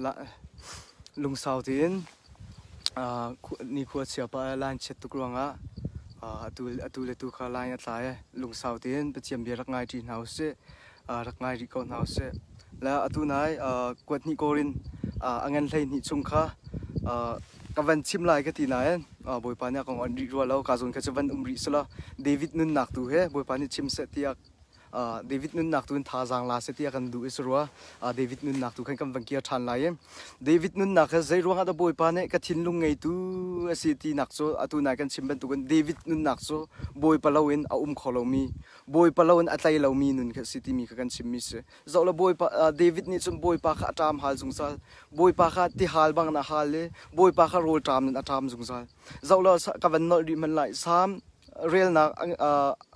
là lùng sau ah, thì à ni khu chia ba lan chết tu ruộng á à ah, tu tu le tu khá lan nhất e. lại lùng sau thì bị chiếm biệt ngay trên nào sẽ à ah, rắc ngay đi con hậu sẽ là tu này à quật ni corin anh em thấy ni chung khá các bạn chim lại cái thì này à bồi pan nhà còn ăn rượu lâu cả rồi cái chân vẫn um rượu David nun nạc tu he bồi pan chim sẽ tiếc Ờ, David nun nak tuin tha zang la se tia kan du isrua ờ, David nun nak tu kan kam vang kia than lai David nun nak zai ruang ada boy pa ne ka thin lung ngai tu a si ti nak so atu na kan simban tu kan David nun nak so boy pa lawin a um kholo mi boy pa lawin atlai lo mi nun ka city mi ka kan sim mi se zo la boy pa ờ, David ni chum boy pa kha tam hal jung sa boy pa kha ti hal bang na hal le boy pa kha rol tam na tam jung sa zo la ka van no ri man lai sam real na ang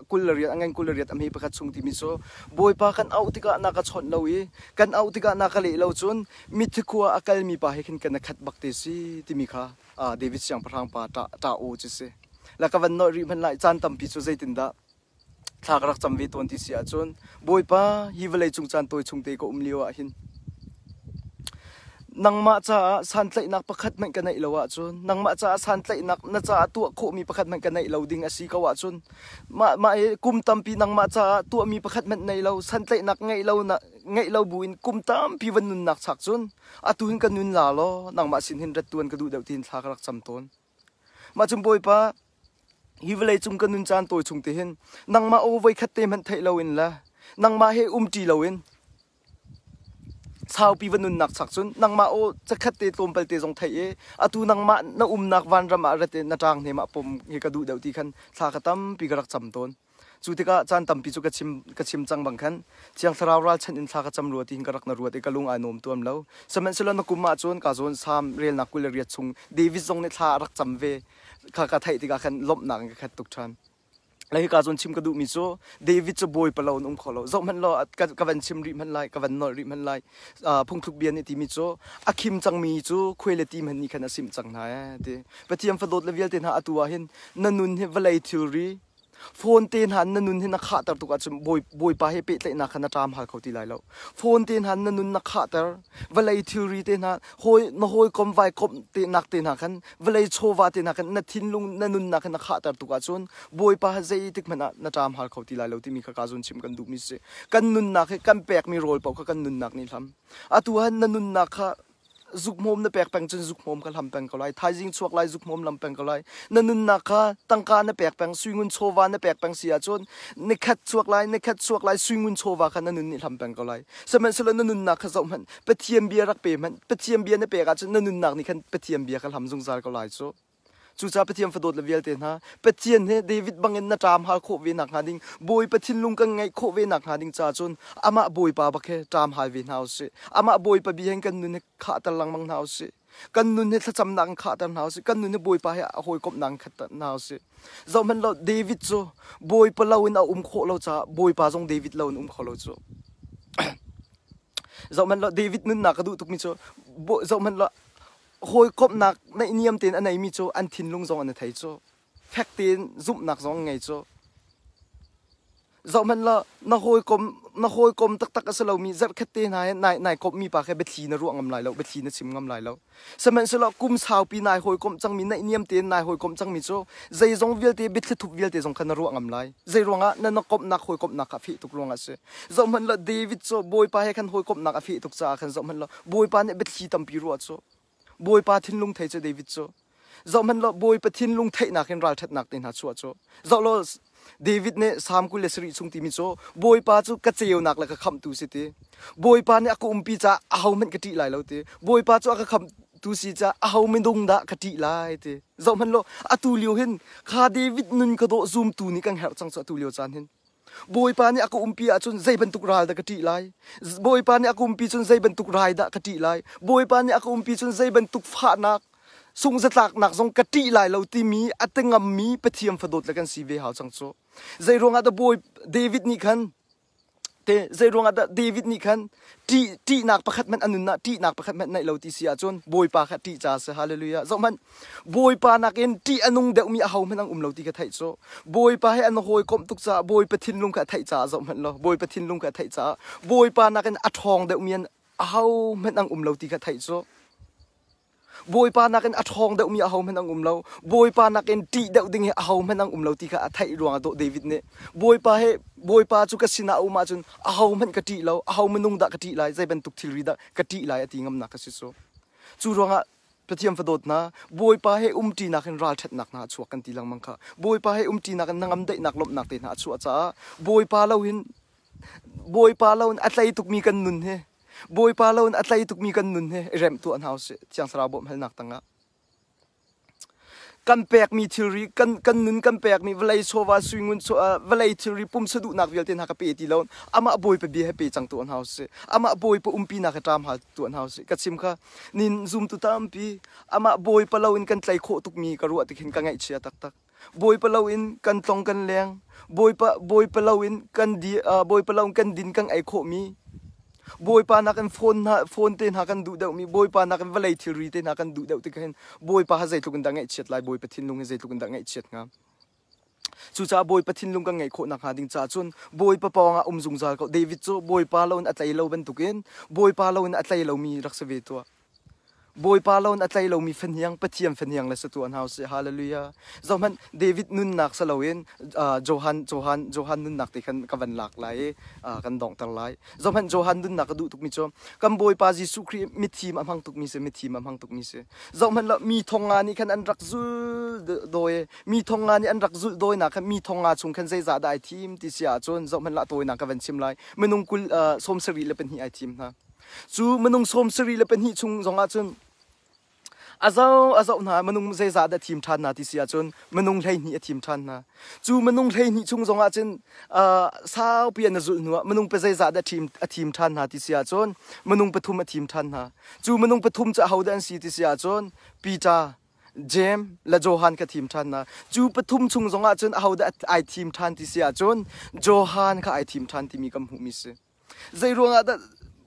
kulariat ang kulariat ami pakat sungti miso boy pa kan autika na ka chon lawi kan autika na kali lo chun mithikua akal mi pa hekin kan khat bakte si timika a david chang prang pa ta ta o chi se la ka van no ri man lai chan tam pi chu zaitin da thakrak chamvi ton ti si a chun boy pa hi velai chung chan toi chung te ko umliwa hin nang ma cha san tlai nak pakhat man kanai lawa ah chun nang ma cha san tlai nak na cha tu kho mi pakhat man kanai lo ding asi ka wa ah chun ma ma eh, kum tampi nang ma cha tu mi pakhat man nei lo san tlai nak ngai lo na ngai lo buin kum tam pi van nun nak chak chun atun kan nun la lo nang ma sin hin rat tuan ka du dau tin thak rak cham ton ma chum boi pa hi vlei chung kan nun chan toi chung te hin nang ma o vai khat te man thai lo in la nang ma he um ti lo in sau pi vanun nak sak chun nang ma o chakhat te tom pal te jong thai e atu nang ma na um văn ra van ra rate na tang ne ma pom nge ka du deu ti khan tha tâm pi garak cham tôn, chu te ka chan tâm pi chu ka chim ka chim bằng khăn, khan chiang tharau ral chân in tha ka cham ruati in garak na ruate ka lung anom tuam lo saman selo na kuma chon ka zon sam rel na kul ria chung davis jong ne tha rak cham ve kha ka thai ti ka khan lop nang ka khát tuk chan เลยกาจนชิมกระดูมิโซเดวิดจะบอยปลาหนุ่มขอเราจอมันรอกับกันชิมริมันไลกับวันนอริมันไลพุ่งทุกเบียนนี่ทีมิโซอาคิมจังมีโซคุยเลตีมันนี่ขนาดชิมจังไน๋ยเดปะเทียมฟอดเลเวลเตนหาตัวเห็นนันนุนเฮวเลทิวรี phone ten han nên nun hina kha tar tu ka chum bồi bồi pa hết pe te na khana tam ha khẩu ti lại lâu phone ten han nên nun na kha tar valai theory te na hoi nó hoi kom vai kom te nak te na khan valai chowa te na khan na thin lung na nun na khana kha tar tu ka chun bồi pa hết dây tik mà na tam ha khau ti lai lo ti mi kha ka jun chim cần du mi se kan nun na khe kan mi rol pau kha kan nun nak ni tham atu han na nun na kha จุกมมเนี่ยแปลกแปลงจนจุกมมก็ทำแปลงก็ไรไทยจริงชวกไรจุกมมลำแปลงก็ไรนันนุนนักะตั้งการเนี่ยแปลกแปลงสุ่ยเงินชวานเนี่ยแปลกแปลงเสียจนเนีคัดชวกไรเนีคัดชวกไรสุ่ยเงินชวาันกันนั่นนุนทำแปลงก็ไรสมัยสุดลนันนุนนักะจมันไปเทียมเบียร์รักเปรมันไปเทียมเบียร์เนี่ยแปลกจนนันนุนนักนีคันไปเทียมเบียร์กันทำจงใจก็ไรจ้ะ chú cha pathiam fadot la vial te na pathian he david bangin nên tram hal kho ve nak ha ding boy pathin lung ka ngai kho về nak hà đình cha chun ama boy pa bắc khe tram hal về nau si ama boy pa bi heng kan nu ne kha ta lang mang nau si kan nu ne thacham nang kha ta nau si kan nu ne boy pa he hoi kop nang kha ta nau si zo lo david cho boy pa lâu in a um kho lo cha boy ba jong david lâu um kho lâu cho zo men lo david nên na ka du tuk mi chu zo men lo hôi cộp nạc nãy niêm tiền anh ấy mi cho ăn thìn lung dòng anh thấy cho phép tiền giúp nạc dòng ngày cho dạo mình là nó hôi cốm nó hôi cốm tắc tắc cái lâu mi rất khét tiền này này này cộp mi bà cái bết thì nó ruộng ngầm lại lâu bết thì nó chìm ngầm lại lâu sau mình sẽ là cung sao pi này hôi cộp chẳng mi nãy niêm tiền này hôi cộp chẳng mi cho dây dòng viết tiền bết thục viết tiền dòng khăn nó ruộng ngầm lại dây ruộng á nên nó cộp nạc hôi cộp nạc cả phi tục ruộng á sẽ dạo mình là David cho bôi pa hay khăn hôi cộp nạc cả phi tục sa khăn dạo mình là bôi pa này bết thì tầm pi ruộng cho บยปาทินลุงเทจะเดวิดโอจอมันลบยปาทินลุงเทนักเห็นราชัดนักเต็นหาชัวโจจอลอเดวิดเนี่ยสามกุลเสรีสุงติมิโอบยปาจูกัจเจียวนักแล้วก็คำตูสิตีบยปาเนี่ยกูอุ้มปีจ้าเอามันกะติไหลแล้วตีบยปาจูก็คำตูสิจ้าเอาไมนดงดักะติไหลตีจอมันลอตูเลียวเห็นคาเดวิดนุนกระโดดซูมตูนี่กังเหรอจังสอตูเลียวจานเห็น boy pa ni aku umpi a chun zai bentuk ral da kati lai boy pa ni aku umpi chun zai bentuk rai da kati lai boy pa ni aku umpi chun zai bentuk pha nak sung za tlak nak zong kati lai lo ti mi atengam mi pathiam phadot lakan si ve ha chang chu zai ronga da boy david ni khan te zerong ada david ni khan ti ti nak pakhat man anun na ti nak pakhat man nai lo ti sia chon boy pa kha ti cha se hallelujah zo man boy pa nak in ti anung de mi hau man ang um lo ti ka thai cho boy pa he an hoi kom tuk cha boy pa thin lung ka thai cha zo man lo boy pa thin lung ka thai cha boy pa nak in athong de mi an hau man ang um lo ti ka thai cho boy pa na ken athong da umi a hom henang umlo boy pa na ken ti da ding a hom henang umlo ti kha athai ruang do david ne boy pa he boy pa chu ka sina uma chun a hom hen ka ti lo a hom nung da ka ti lai zai ben tuk thil ri da ka ti lai ati ngam na ka si so chu ruanga pathiam fadot na boy pa he umti na khen ral thet nak na chu kan ti lang mang kha boy pa he umti na kan nangam dei nak lop nak te na chu acha boy pa lo hin boy pa lo an atlai tuk mi kan nun he boy pa lo an atlai tuk mi kan nun he rem tu an house chang sara bom hel nak tanga kan pek mi thilri kan kan nun kan pek mi valai sowa suingun so à, valai thilri pum sadu nak vel ten hakape ti lon ama boy pa bi happy chang tu an house ama boy pa umpi na ka tam ha tu an house ka sim kha nin zoom tu tam pi ama boy pa lo in kan tlai kho tuk mi ka ru atik hin ka ngai chia tak tak boy pa lo kan tong kan leng boy pa boy pa lo in kan di boy pa lo kan din kang ai kho mi boy pa na kan phone na phone te na kan du dau mi boy pa na kan valai thiri te na kan du dau te kan boy pa ha zai tukun dangai chet lai boy pathin lung e zai tukun dangai chet nga chu cha boy pathin lung ka ngai kho na kha ding cha chun boy pa pawanga umzung za ko david chu boy pa lon atlai lo ban tukin boy pa lon atlai lo mi raksa ve to บอยปาลอนอะไรเรามีฟันยังปะเทียมฟันยังและสตวนเฮาสิฮาเลลูยาจอมันเดวิดนุนนักสลาวินอ่าโจฮันโจฮันโจฮันนุนนักที่คันกันหลากหลายอ่ากันดองตั้งหลายจอมันโจฮันนุนนักดูทุกมิจฉากับอยปาจิสุครีมิทีมอนหังทุกมิเสมิทีมอนหังทุกมิเสจอมันละมีทองงานนี่คันอันรักจุโดยมีทองงานนี่อันรักจุโดยนักมีทองงานชงคันใจจ่าได้ทีมที่เสียจนจอมันละโดยนักกันชิมไลเมนุงกุลอ่าสมศรีและเป็นหีไอทีมนะ chu manung som sri là bên hi chung à chun à azau na manung ze za da thim than na ti sia chun manung lei ni thim than na chu manung lấy ni chung zonga chen a à sau na zu nu manung pe ze za da thim a thim than na ti sia chun manung pathum a thim than na chu bắt thùng cha hậu si ti sia chun pizza, jam la johan ka thim than na bắt thùng chung zonga chun à hauda ai thim than ti sia chun johan ka ai thim than ti mi kam hu mi se zai ruanga da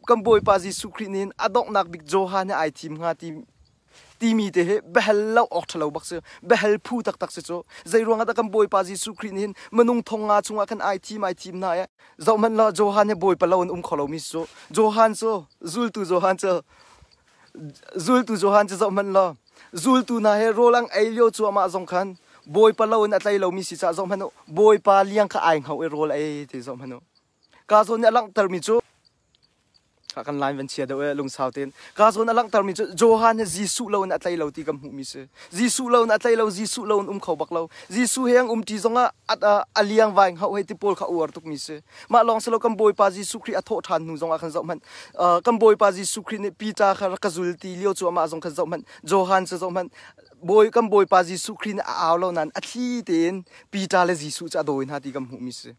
kamboi pa jisu sukri nên adok nak bị jo ha na ai thim nga ti ti mi te he behel lo ok thalo bak se behel phu tak tak se cho zai ruang ada kamboi pa jisu sukri nin manung thonga chunga kan ai thim ai thim na ya zo man la jo ha boy boi pa lon um kholo mi so jo han so zul tu jo han cho zul tu jo han cho zo man la zul tu na he rolang ai lyo chu ama zong khan boi pa lon atlai lo mi si cha zo man boy pa liang kha ai ngau e rol ai te zo man ka zo ne lang tar mi chu kan lain vẫn chia do e lung sao ten ka zon alang tar mi johan jisu lo na tlai lo ti kam hu mi se jisu lo na tlai lo jisu lo um bạc bak lo jisu heng um ti zonga at aliang wang hậu he ti pol kha ở tuk mi se ma long se cầm bồi boi pa jisu kri atho than nu zonga khan zom han kam boi pa jisu kri ne pi ta kha ka zul ti lio chu mà zong khan zom han johan se zom han boi kam boi pa jisu kri na aw lo nan athi ten pi ta le jisu cha doin ha ti kam hu mi se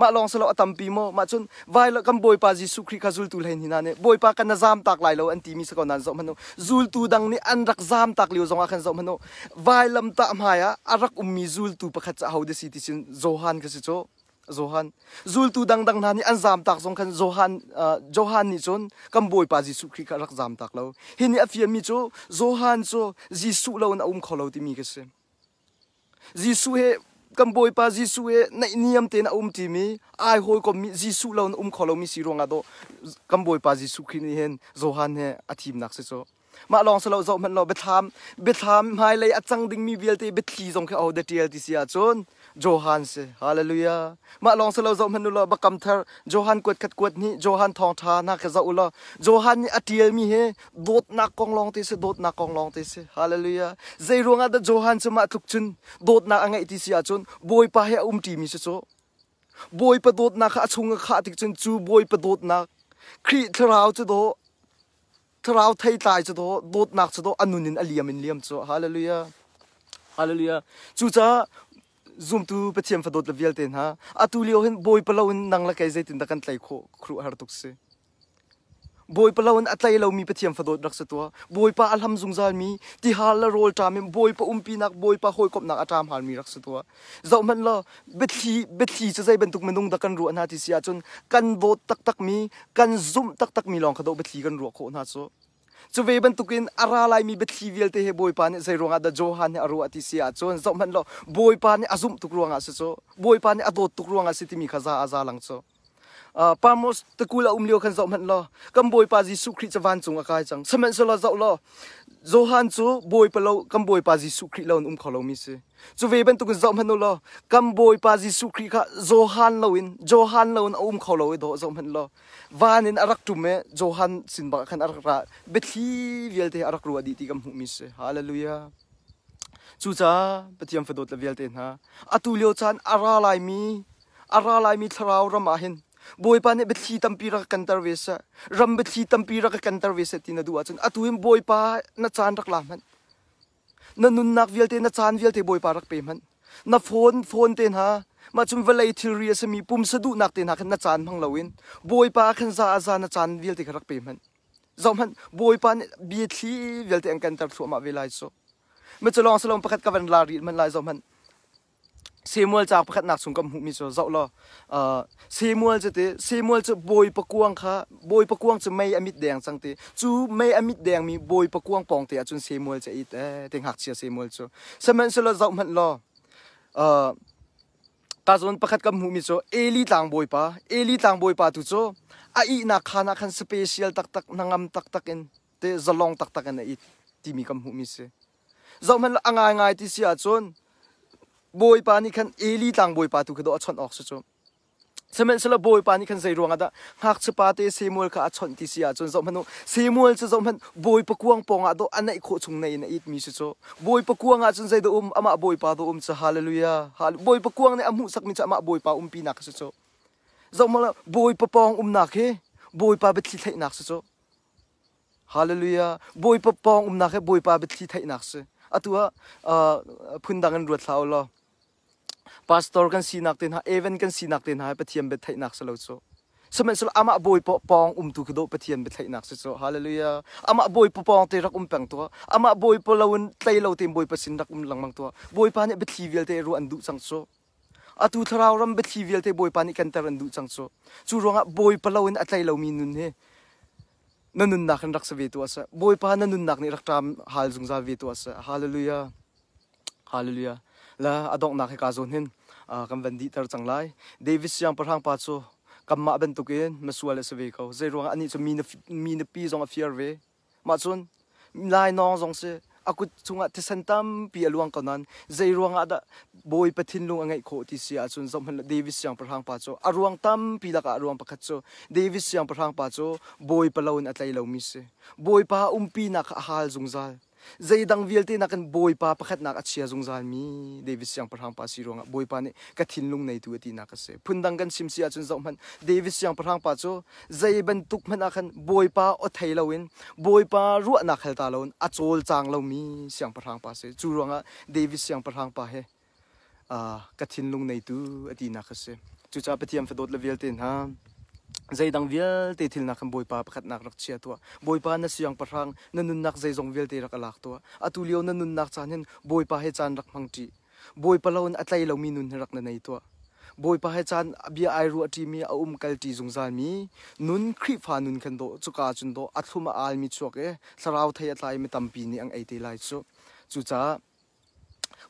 ma long tâm atampi mo mà chun vai lo kam boy pa jisu khri khazul tul hen hina ne boy pa kan nazam tak lai lo an ti mi sa konan zo mano zul tu dang ni an rak zam tak liu zonga khan zo mano vai lam ta maya arak ummi zul tu pakhat cha hau de si ti chin zohan ka si cho zohan zul tu dang dang nani an zam tak zong khan zohan johan ni chon kam boy pa ji su khri ka rak zam tak lo hini afia mi cho zohan cho ji su lo na um lâu ti mi ka se ji su he kampoi pa jisu e nai niêm te na um ti mi ai hoi có mi jisu lo um kho lo mi si đó do kampoi pa jisu khi ni hen johan he athim nak se so ma long salo zo man lo tham betham mai lei achang ding mi vialte bethi jong khe au de tltc a chon Johan se hallelujah ma long se lo zo manu lo bakam thar Johan kwet khat kwet ni Johan thong tha na kha zo ulo Johan ni atiel mi he dot na kong long ti se dot na kong long ti se hallelujah zai ronga da Johan se ma thuk chun dot na angai ti si achun boy pa he um ti mi se cho boy pa dot na kha chung kha tik chun chu boy pa dot na khri thrau chu do thrau thai tai chu do dot nak chu do anunin aliam in liam chu hallelujah hallelujah chu cha zoom tu pathiam fadot la vial ten ha atulio hin boy palawin nang la kai zaitin da kan tlai kho khru har tuk se boy palawin atlai lo mi pathiam fadot rak satwa boy pa alham zungzal mi ti hal la rol ta mi boy pa umpi nak boy pa hoi kop nak atam hal mi rak satwa zau man la betli betli cha zai bentuk menung da kan ru na ti sia chun kan bot tak tak mi kan zoom tak tak mi long khado betli kan ru kho na cho chu ve ban tukin ara lai mi bethi vel te he boy pan zai ronga da johan aru ati sia chon zom han lo boy pan azum tuk ronga se cho boy pan ado tuk ronga se ti mi khaza aza lang cho pamos takula umlio khan zom han lo kam boy pa ji su khri chawan chung akai chang samen so lo zau lo Johan chú bồi pa lâu cam bồi pa Giêsu Christ lâu ông um khảo lâu mì se. Chú về bên tôi dòng hân lo cam bồi pa Giêsu Christ khá Johan lâu in Johan lâu in um khảo lâu đó dòng hân lo. Và nên arak tu me Johan xin bạc khăn arak ra bet khi viel te arak ruwa đi tì cam hu mì se. Hallelujah. Chú cha bet yam phadot la viel te na. Atu liu chan ara lai mi ara lai mi thrau ram a hin boy pa ne betli tampira ra kantar vesa ram betli tampira ra kantar vesa tina du achun atuim boy pa na chan rak lam han na nun nak velte na chan velte boy pa rak pe man na phone phone ten ha mà chúng vừa lấy thiếu riêng xem bùm sơ đủ nạc tiền hạc nát chán phăng lâu in bôi pa khăn za za nát chan viết thì khắc bìm hận dòng hận bôi pa biết lý viết thì anh cần tập thuộc mà về lại số mà cho lòng sẽ lòng bắt cắt các vấn lai mình lại hận Samuel chak pakhat nak sungkam hu mi so zau lo uh, Samuel chu te Samuel chu boi pakuang kha boi pakuang chu mai amit deng chang te chu mai amit deng mi boi pakuang pong te achun Samuel che it teng hak chia Samuel chu saman so lo zau man lo ka uh, zon pakhat kam hu mi cho eli tang boi pa eli tang boi pa tu cho a i na khana khan special tak tak nangam tak tak in te zalong tak tak in a i ti mi kam hu mi se zau man anga ngai ti sia chon boy pa ni khan eli tang boy pa tu kado achon ok su chu semen sala boy pa ni khan zai ruang ada ngak chu pa te semol kha achon ti sia chon zom hanu semol chu zom han boy pa kuang pong a do anai kho chung nei na it mi su chu boy pa kuang a chun zai do um ama boy pa do um cha hallelujah hal boy pa kuang ne amu sak mi cha ama boy pa um pi nak su chu zom la boy pa pong um nak he boy pa bet thai nak su chu hallelujah boy pa pong um nak he boy pa bet thai nak su atua phun dangan ruat thlau lo pastor kan sinak tin ha even kan sinak tin ha pathiam be thai nak salo cho semen sul ama boy po pong um tu kdo pathiam be thai nak cho hallelujah ama boy po pong te rak um pang to ama boy po lawun tlai lo tim boy pa sin rak um lang mang to boy pa ne be thivel te ru an du sang cho atu tharau ram be thivel te boy pa ni kan tar an du sang cho chu ronga boy pa lawun atlai lo mi nun he nanun nak rak sa ve to asa boy pa nanun nak ni rak tam hal zung za ve to asa hallelujah hallelujah là adok nak ka zon hin kam van di tar chang lai davis yang parhang pa chu kam ma ben tukin masual se ve ko zero ani chu mi mi na pi zong a fear ve ma chun lai nong zong se aku chunga te sentam pi aluang kanan zai ruang ada boy pathin lung angai kho ti si achun zom han davis yang parhang pa cho aruang tam pi laka aruang pakhat cho davis yang parhang pa cho boy palon atlai lo mi se boy pa umpi na kha hal zungzal zai dang vil te nakan boy pa pakhat nak achia zung zal mi davis yang parhang pa si ronga boy pa ne ka thin lung nei tu ti nak se phun đăng kan sim si achun zau man davis yang parhang pa cho zai ban tuk man akan boy pa ở o thei lawin boy pa ru na khal ta lawin achol chang lo mi siang parhang pa se chu ronga davis yang parhang pa he a ah, ka thin lung nei tu ati nak se chu cha patiam đốt la vil tên ha zaidang vial te thil nak boy pa pakhat nak rak chia to boy pa na siang parang na nun nak zai jong vial te rak alak to atulio na nun nak chanin boy pa he chan rak mangti boy pa lon atlai lo mi nun rak na nei to boy pa he chan abia ai ru ati mi a um kal ti jung zan mi nun khri fa nun khan do chuka chun do athuma al mi chok e sarau thai atlai mi tampi ni ang ai te lai chu chu cha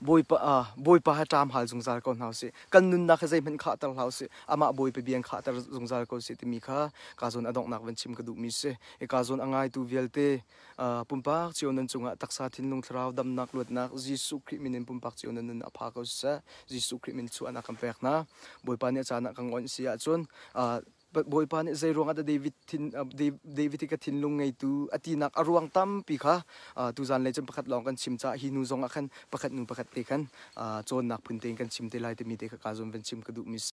boi pa ah, boi pa ha tam hal zung ko na se kan nun na khazai men kha tar hlau ama boi pe bian kha tar zung zar ko se ti mi kha ka zon adong nak ven chim ka du mi se e ka zon angai tu vial te ah, pum pa chion nan chunga taksa thin lung thraw dam nak lut nak ji su khri min pum pa chion nan na pha ko se ji su khri min chu ana kam pek na boi pa ne cha na kang on sia chun ah, but boy pan zai rong ada david tin uh, david ka thin lung ngai tu atinak aruang tam pi kha uh, tu zan le chum pakhat long kan chimcha hi nu zong a khan pakhat nu pakhat te khan uh, chon nak phun te kan chimte lai te mi te ka ka zum ven chim ka du mis